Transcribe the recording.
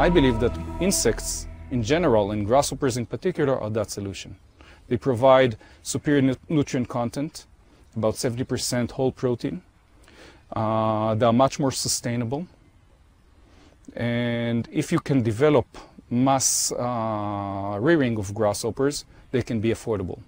I believe that insects in general and grasshoppers in particular are that solution. They provide superior nutrient content, about 70% whole protein. Uh, they are much more sustainable. And if you can develop mass uh, rearing of grasshoppers, they can be affordable.